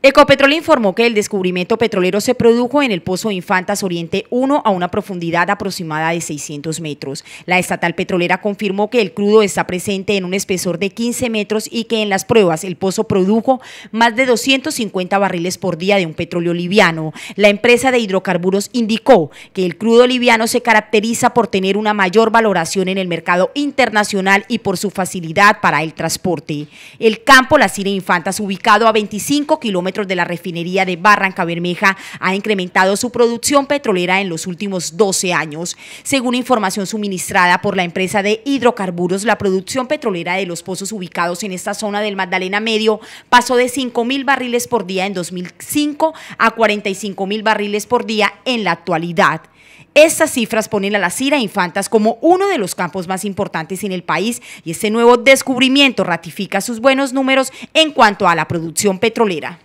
Ecopetrol informó que el descubrimiento petrolero se produjo en el Pozo Infantas Oriente 1 a una profundidad aproximada de 600 metros. La estatal petrolera confirmó que el crudo está presente en un espesor de 15 metros y que en las pruebas el pozo produjo más de 250 barriles por día de un petróleo liviano. La empresa de hidrocarburos indicó que el crudo liviano se caracteriza por tener una mayor valoración en el mercado internacional y por su facilidad para el transporte. El campo La Sire Infantas, ubicado a 25 kilómetros de la refinería de Barranca Bermeja ha incrementado su producción petrolera en los últimos 12 años. Según información suministrada por la empresa de hidrocarburos, la producción petrolera de los pozos ubicados en esta zona del Magdalena Medio pasó de 5 mil barriles por día en 2005 a 45 mil barriles por día en la actualidad. Estas cifras ponen a la Cira Infantas como uno de los campos más importantes en el país y este nuevo descubrimiento ratifica sus buenos números en cuanto a la producción petrolera.